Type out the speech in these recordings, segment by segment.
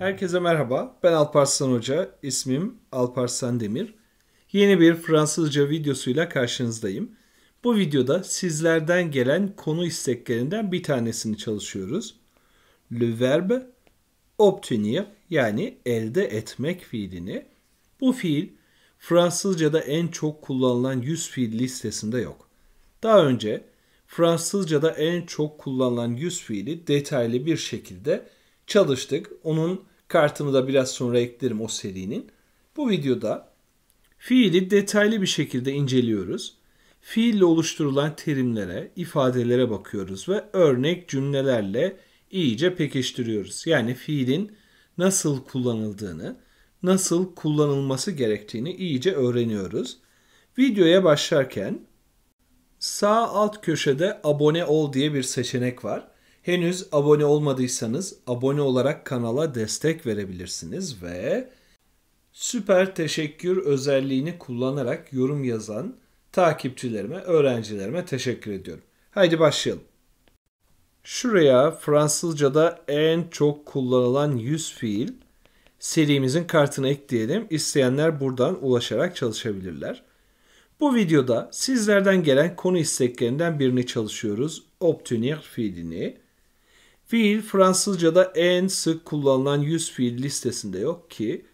Herkese merhaba. Ben Alparslan Hoca. İsmim Alparslan Demir. Yeni bir Fransızca videosuyla karşınızdayım. Bu videoda sizlerden gelen konu isteklerinden bir tanesini çalışıyoruz. Le verbe obtenir yani elde etmek fiilini. Bu fiil Fransızca'da en çok kullanılan 100 fiil listesinde yok. Daha önce Fransızca'da en çok kullanılan 100 fiili detaylı bir şekilde çalıştık. Onun Kartımı da biraz sonra eklerim o serinin. Bu videoda fiili detaylı bir şekilde inceliyoruz. Fiille oluşturulan terimlere, ifadelere bakıyoruz ve örnek cümlelerle iyice pekiştiriyoruz. Yani fiilin nasıl kullanıldığını, nasıl kullanılması gerektiğini iyice öğreniyoruz. Videoya başlarken sağ alt köşede abone ol diye bir seçenek var. Henüz abone olmadıysanız abone olarak kanala destek verebilirsiniz ve süper teşekkür özelliğini kullanarak yorum yazan takipçilerime, öğrencilerime teşekkür ediyorum. Haydi başlayalım. Şuraya Fransızca'da en çok kullanılan 100 fiil serimizin kartını ekleyelim. İsteyenler buradan ulaşarak çalışabilirler. Bu videoda sizlerden gelen konu isteklerinden birini çalışıyoruz. Obtenir fiilini. Fiil Fransızca'da en sık kullanılan 100 fiil listesinde yok ki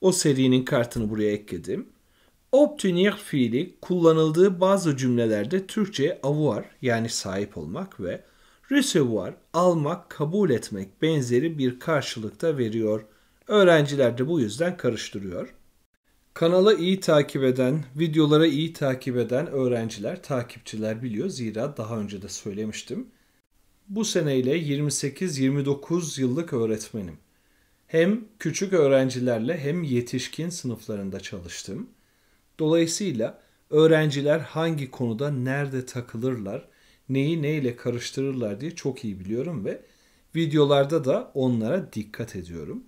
o serinin kartını buraya ekledim. Obtenir fiili kullanıldığı bazı cümlelerde Türkçe avoir yani sahip olmak ve recevoir almak, kabul etmek benzeri bir karşılıkta veriyor. Öğrenciler de bu yüzden karıştırıyor. Kanala iyi takip eden, videolara iyi takip eden öğrenciler, takipçiler biliyor. Zira daha önce de söylemiştim. Bu seneyle 28-29 yıllık öğretmenim. Hem küçük öğrencilerle hem yetişkin sınıflarında çalıştım. Dolayısıyla öğrenciler hangi konuda nerede takılırlar, neyi neyle karıştırırlar diye çok iyi biliyorum ve videolarda da onlara dikkat ediyorum.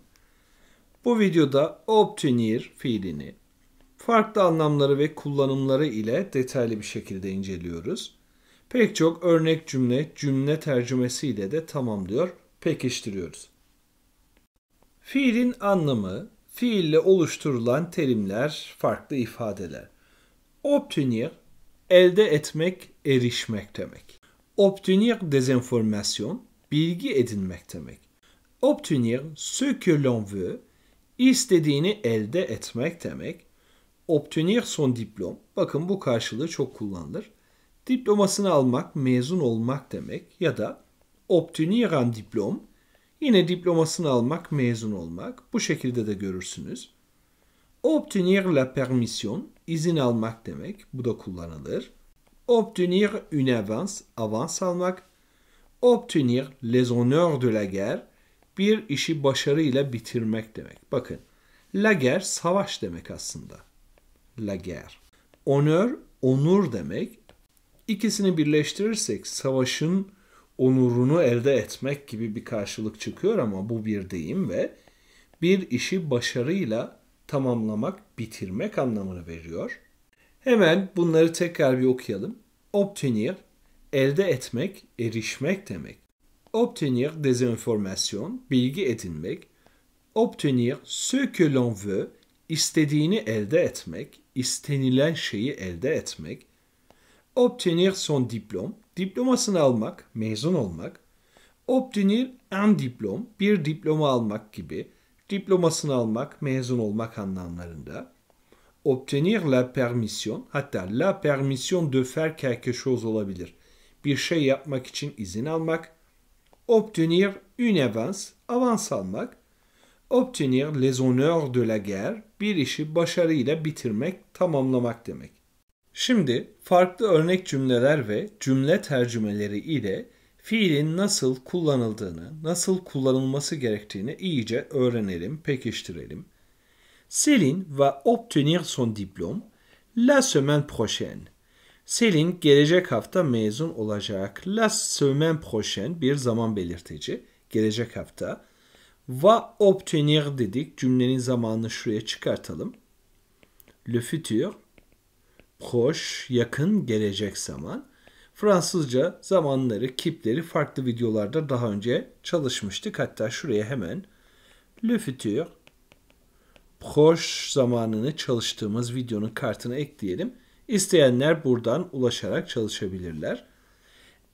Bu videoda obtenir fiilini farklı anlamları ve kullanımları ile detaylı bir şekilde inceliyoruz. Pek çok örnek cümle, cümle tercümesiyle de tamamlıyor, pekiştiriyoruz. Fiilin anlamı, fiille oluşturulan terimler, farklı ifadeler. Obtenir, elde etmek, erişmek demek. Obtenir des bilgi edinmek demek. Obtenir ce que l'on veut, istediğini elde etmek demek. Obtenir son diplom, bakın bu karşılığı çok kullanılır diplomasını almak, mezun olmak demek ya da obtenir diplom yine diplomasını almak, mezun olmak bu şekilde de görürsünüz. Obtenir la permission izin almak demek bu da kullanılır. Obtenir une avance avans almak. Obtenir les honneurs de la guerre bir işi başarıyla bitirmek demek. Bakın la guerre savaş demek aslında. La guerre. Honor onur demek. İkisini birleştirirsek savaşın onurunu elde etmek gibi bir karşılık çıkıyor ama bu bir deyim ve bir işi başarıyla tamamlamak, bitirmek anlamını veriyor. Hemen bunları tekrar bir okuyalım. Obtenir, elde etmek, erişmek demek. Obtenir des informations, bilgi edinmek. Obtenir ce que l'on veut, istediğini elde etmek, istenilen şeyi elde etmek obtenir son diplom, diplomasını almak, mezun olmak, obtenir un diplom, bir diploma almak gibi, diplomasını almak, mezun olmak anlamlarında. Obtenir la permission, hatta la permission de faire quelque chose olabilir. Bir şey yapmak için izin almak. Obtenir une avance, avans almak. Obtenir les honneurs de la guerre, bir işi başarıyla bitirmek, tamamlamak demek. Şimdi farklı örnek cümleler ve cümle tercümeleri ile fiilin nasıl kullanıldığını, nasıl kullanılması gerektiğini iyice öğrenelim, pekiştirelim. Selin va obtenir son diplôme la semaine prochaine. Selin gelecek hafta mezun olacak. La semaine prochaine bir zaman belirteci. Gelecek hafta. Va obtenir dedik. Cümlenin zamanını şuraya çıkartalım. Le futur proche, yakın gelecek zaman. Fransızca zamanları, kipleri farklı videolarda daha önce çalışmıştık. Hatta şuraya hemen le futur, proche zamanını çalıştığımız videonun kartını ekleyelim. İsteyenler buradan ulaşarak çalışabilirler.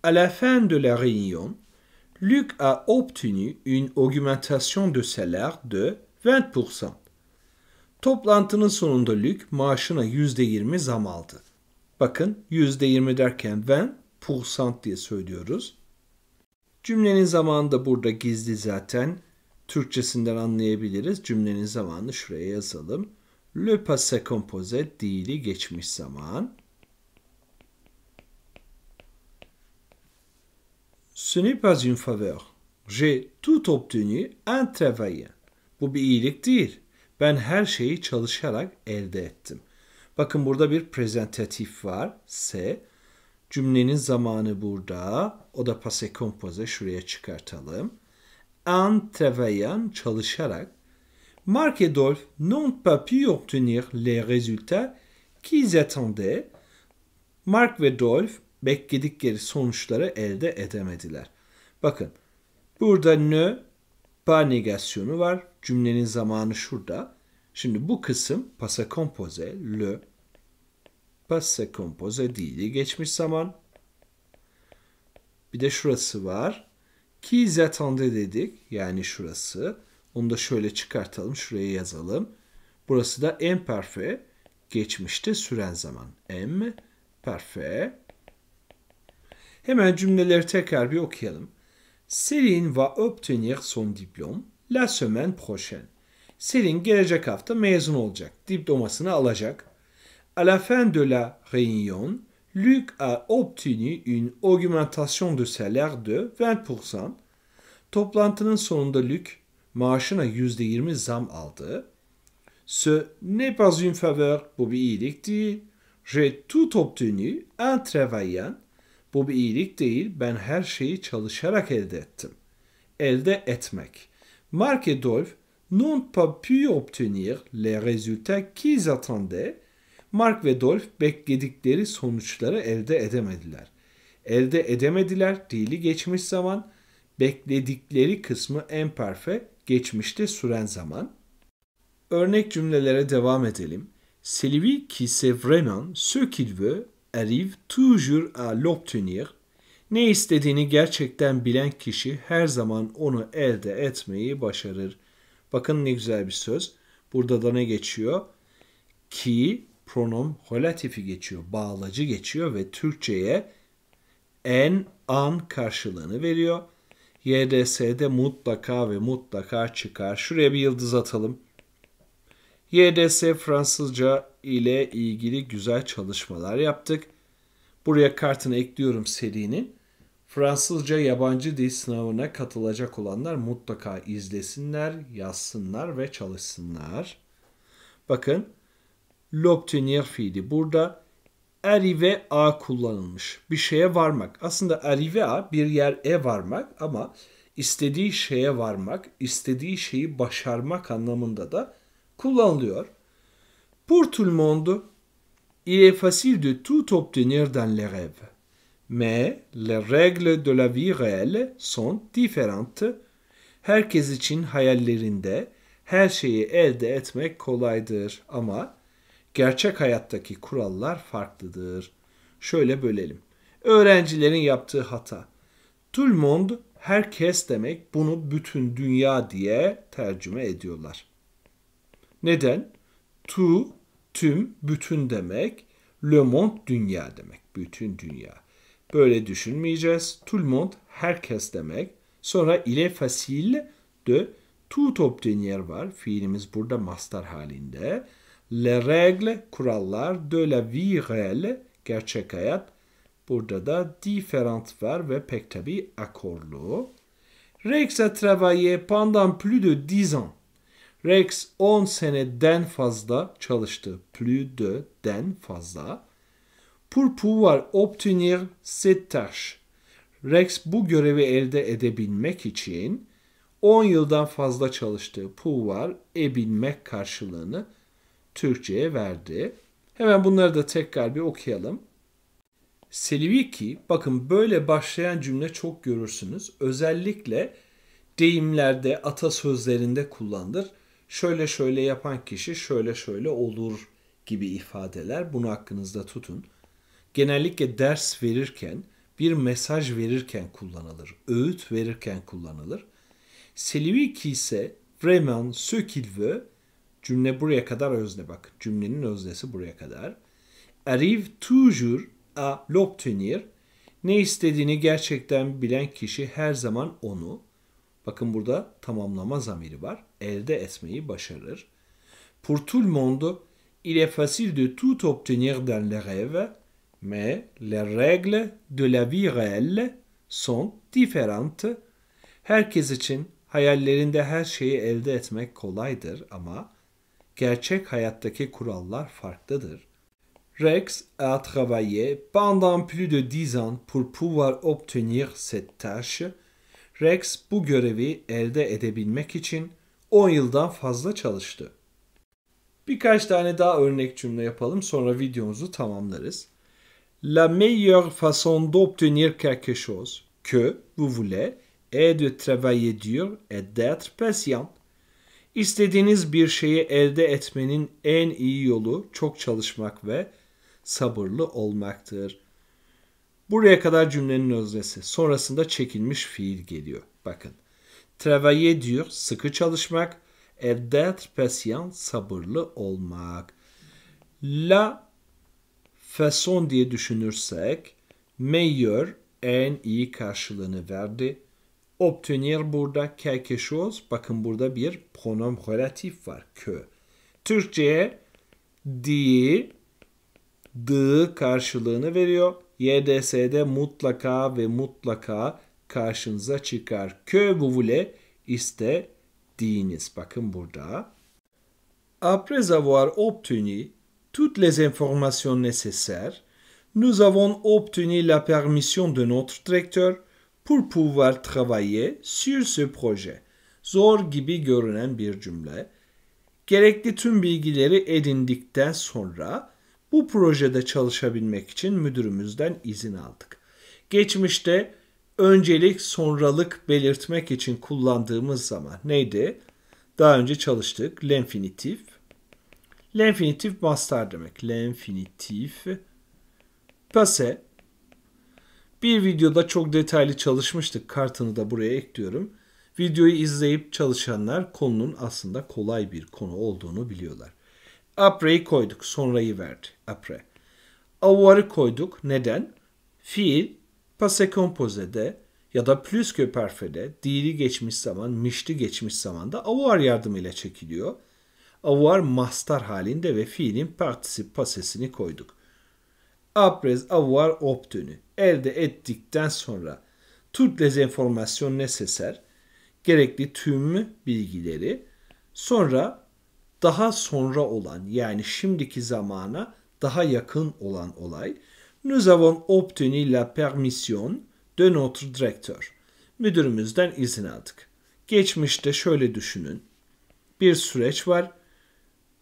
À la fin de la réunion, Luc a obtenu une augmentation de salaire de 20%. Toplantının sonunda Luke maaşına %20 zam aldı. Bakın %20 derken ben pulsant diye söylüyoruz. Cümlenin zamanı da burada gizli zaten. Türkçesinden anlayabiliriz. Cümlenin zamanını şuraya yazalım. Le passé composé dili geçmiş zaman. Ce n'est pas une faveur. J'ai tout obtenu en travaillant. Bu bir iyilik değil. Ben her şeyi çalışarak elde ettim. Bakın burada bir prezentatif var. S. Cümlenin zamanı burada. O da passé composé şuraya çıkartalım. En travaillant çalışarak. Mark et Dolph n'ont pas pu obtenir les résultats qu'ils attendaient. Mark ve Dolph bekledikleri sonuçları elde edemediler. Bakın burada ne par negasyonu var. Cümlenin zamanı şurada. Şimdi bu kısım passé composé, le passé composé değil. Geçmiş zaman. Bir de şurası var. Ki zatende dedik. Yani şurası. Onu da şöyle çıkartalım. Şuraya yazalım. Burası da imparfait. Geçmişte süren zaman. M parfait. Hemen cümleleri tekrar bir okuyalım. Selin va obtenir son diplôme la semaine prochaine. Selin gelecek hafta mezun olacak. Diplomasını alacak. À la fin de la réunion, Luc a obtenu une augmentation de salaire de 20%. Toplantının sonunda Luc maaşına %20 zam aldı. Ce n'est pas une faveur, bu bir iyilikti. J'ai tout obtenu en travaillant bu bir iyilik değil. Ben her şeyi çalışarak elde ettim. Elde etmek. Mark et Dolph n'ont pas pu obtenir les résultats qu'ils attendaient. Mark ve Dolph bekledikleri sonuçları elde edemediler. Elde edemediler dili geçmiş zaman, bekledikleri kısmı emperfe geçmişte süren zaman. Örnek cümlelere devam edelim. C'est lui qui sait vraiment ce qu'il veut arrive toujours à l'obtenir. Ne istediğini gerçekten bilen kişi her zaman onu elde etmeyi başarır. Bakın ne güzel bir söz. Burada da ne geçiyor? Ki pronom holatifi geçiyor. Bağlacı geçiyor ve Türkçe'ye en an karşılığını veriyor. YDS'de mutlaka ve mutlaka çıkar. Şuraya bir yıldız atalım. YDS Fransızca ile ilgili güzel çalışmalar yaptık. Buraya kartını ekliyorum serinin. Fransızca yabancı dil sınavına katılacak olanlar mutlaka izlesinler, yazsınlar ve çalışsınlar. Bakın l'obtenir fiili burada arrive a kullanılmış. Bir şeye varmak. Aslında arrive a bir yere varmak ama istediği şeye varmak, istediği şeyi başarmak anlamında da kullanılıyor. Pour tout le monde, il est facile de tout obtenir dans les rêves. Mais les règles de la vie réelle sont différentes. Herkes için hayallerinde her şeyi elde etmek kolaydır ama gerçek hayattaki kurallar farklıdır. Şöyle bölelim. Öğrencilerin yaptığı hata. Tout le monde herkes demek bunu bütün dünya diye tercüme ediyorlar. Neden? Tu, tüm, bütün demek. Le monde dünya demek. Bütün dünya. Böyle düşünmeyeceğiz. Tout le monde herkes demek. Sonra il facile de tout obtenir var. Fiilimiz burada master halinde. Le règle kurallar de la vie réelle gerçek hayat. Burada da différent var ve pek tabi akorlu. Rex a travaillé pendant plus de 10 ans. Rex 10 seneden fazla çalıştı. Plus de den fazla. Pour pouvoir obtenir cette tâche. Rex bu görevi elde edebilmek için 10 yıldan fazla çalıştı. Pouvoir ebilmek karşılığını Türkçe'ye verdi. Hemen bunları da tekrar bir okuyalım. Celui bakın böyle başlayan cümle çok görürsünüz. Özellikle deyimlerde, atasözlerinde kullanılır şöyle şöyle yapan kişi şöyle şöyle olur gibi ifadeler bunu hakkınızda tutun. Genellikle ders verirken, bir mesaj verirken kullanılır, öğüt verirken kullanılır. Celui qui ise vraiment ce qu'il veut cümle buraya kadar özne bak. Cümlenin öznesi buraya kadar. Arrive toujours à l'obtenir ne istediğini gerçekten bilen kişi her zaman onu bakın burada tamamlama zamiri var elde etmeyi başarır. Pour tout le monde, il est facile de tout obtenir dans les rêves, mais les règles de la vie réelle sont différentes. Herkes için hayallerinde her şeyi elde etmek kolaydır ama gerçek hayattaki kurallar farklıdır. Rex a travaillé pendant plus de 10 ans pour pouvoir obtenir cette tâche. Rex bu görevi elde edebilmek için 10 yıldan fazla çalıştı. Birkaç tane daha örnek cümle yapalım sonra videomuzu tamamlarız. La meilleure façon d'obtenir quelque chose que vous voulez est de travailler dur et d'être patient. İstediğiniz bir şeyi elde etmenin en iyi yolu çok çalışmak ve sabırlı olmaktır. Buraya kadar cümlenin öznesi. Sonrasında çekilmiş fiil geliyor. Bakın. Travailler dur, sıkı çalışmak. Et d'être patient, sabırlı olmak. La façon diye düşünürsek meilleur en iyi karşılığını verdi. Obtenir burada quelque chose. Bakın burada bir pronom relatif var. Kö. Türkçe'ye di, dı karşılığını veriyor. YDS'de mutlaka ve mutlaka karşınıza çıkar. Que vous voulez istediğiniz. Bakın burada. Après avoir obtenu toutes les informations nécessaires, nous avons obtenu la permission de notre directeur pour pouvoir travailler sur ce projet. Zor gibi görünen bir cümle. Gerekli tüm bilgileri edindikten sonra bu projede çalışabilmek için müdürümüzden izin aldık. Geçmişte öncelik sonralık belirtmek için kullandığımız zaman neydi? Daha önce çalıştık. Lenfinitif. Lenfinitif master demek. Lenfinitif. Pase. Bir videoda çok detaylı çalışmıştık. Kartını da buraya ekliyorum. Videoyu izleyip çalışanlar konunun aslında kolay bir konu olduğunu biliyorlar. Apre'yi koyduk. Sonrayı verdi. Apre. Avar'ı koyduk. Neden? Fiil Passé kompozede ya da plus que perfede dili geçmiş zaman, mişti geçmiş zamanda avoir yardımıyla çekiliyor. Avoir mastar halinde ve fiilin partisip pasesini koyduk. Après avoir obtenu, elde ettikten sonra toutes les informations nécessaires, gerekli tüm bilgileri, sonra daha sonra olan yani şimdiki zamana daha yakın olan olay, nous avons obtenu la permission de notre directeur. Müdürümüzden izin aldık. Geçmişte şöyle düşünün. Bir süreç var.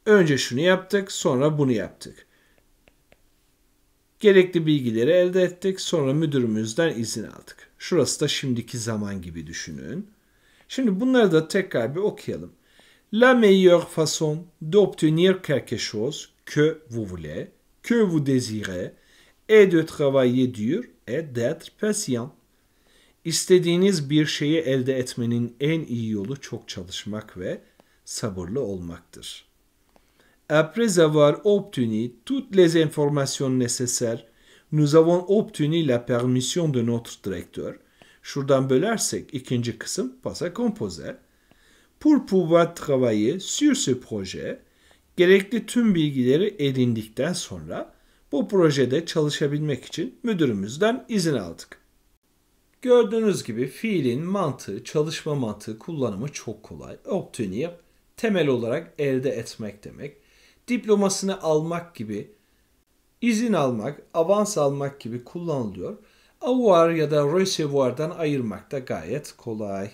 Önce şunu yaptık, sonra bunu yaptık. Gerekli bilgileri elde ettik, sonra müdürümüzden izin aldık. Şurası da şimdiki zaman gibi düşünün. Şimdi bunları da tekrar bir okuyalım. La meilleure façon d'obtenir quelque chose que vous voulez, que vous désirez, et de travailler dur et d'être patient. İstediğiniz bir şeyi elde etmenin en iyi yolu çok çalışmak ve sabırlı olmaktır. Après avoir obtenu toutes les informations nécessaires, nous avons obtenu la permission de notre directeur. Şuradan bölersek ikinci kısım pasa compose. Pour pouvoir travailler sur ce projet, gerekli tüm bilgileri edindikten sonra bu projede çalışabilmek için müdürümüzden izin aldık. Gördüğünüz gibi fiilin mantığı, çalışma mantığı kullanımı çok kolay. Obtenir temel olarak elde etmek demek. Diplomasını almak gibi, izin almak, avans almak gibi kullanılıyor. Avoir ya da recevoir'dan ayırmak da gayet kolay.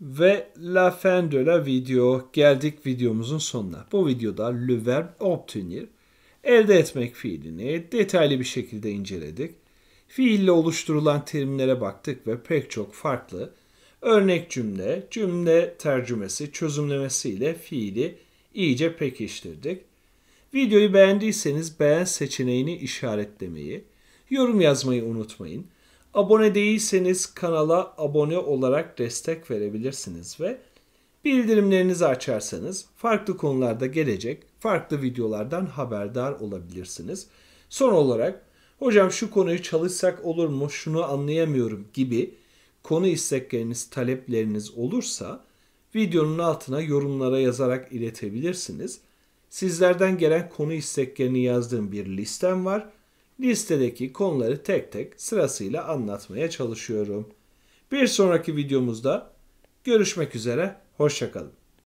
Ve la fin de la video geldik videomuzun sonuna. Bu videoda le verbe obtenir elde etmek fiilini detaylı bir şekilde inceledik. Fiille oluşturulan terimlere baktık ve pek çok farklı örnek cümle, cümle tercümesi, çözümlemesiyle fiili iyice pekiştirdik. Videoyu beğendiyseniz beğen seçeneğini işaretlemeyi, yorum yazmayı unutmayın. Abone değilseniz kanala abone olarak destek verebilirsiniz ve Bildirimlerinizi açarsanız farklı konularda gelecek farklı videolardan haberdar olabilirsiniz. Son olarak hocam şu konuyu çalışsak olur mu şunu anlayamıyorum gibi konu istekleriniz talepleriniz olursa videonun altına yorumlara yazarak iletebilirsiniz. Sizlerden gelen konu isteklerini yazdığım bir listem var. Listedeki konuları tek tek sırasıyla anlatmaya çalışıyorum. Bir sonraki videomuzda görüşmek üzere. Hoşçakalın.